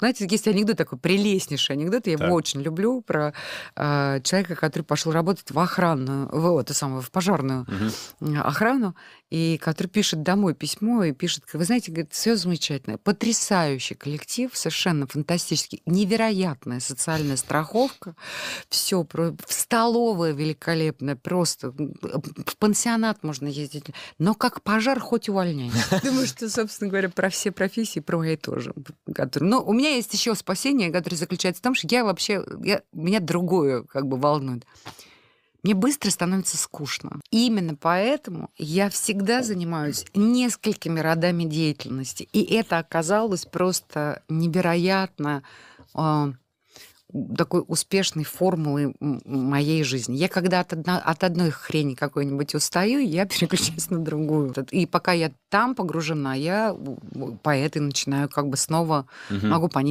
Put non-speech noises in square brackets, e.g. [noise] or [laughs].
Знаете, есть анекдот такой, прелестнейший анекдот, я так. его очень люблю, про э, человека, который пошел работать в охранную, в эту самую, в пожарную угу. охрану, и который пишет домой письмо и пишет, вы знаете, говорит, все замечательно, потрясающий коллектив, совершенно фантастический, невероятная социальная страховка, все, столовая великолепная, просто в пансионат можно ездить. Но как пожар хоть увольняй. Думаю, [laughs] что, собственно говоря, про все профессии, про мои тоже. Но ну, у меня есть еще спасение, которое заключается в том, что я вообще, я, меня другое как бы волнует. Мне быстро становится скучно. Именно поэтому я всегда занимаюсь несколькими родами деятельности. И это оказалось просто невероятно э, такой успешной формулы моей жизни. Я когда от, одна, от одной хрени какой-нибудь устаю, я [laughs] переключаюсь на другую. И пока я там погружена, я по этой начинаю как бы снова угу. могу понять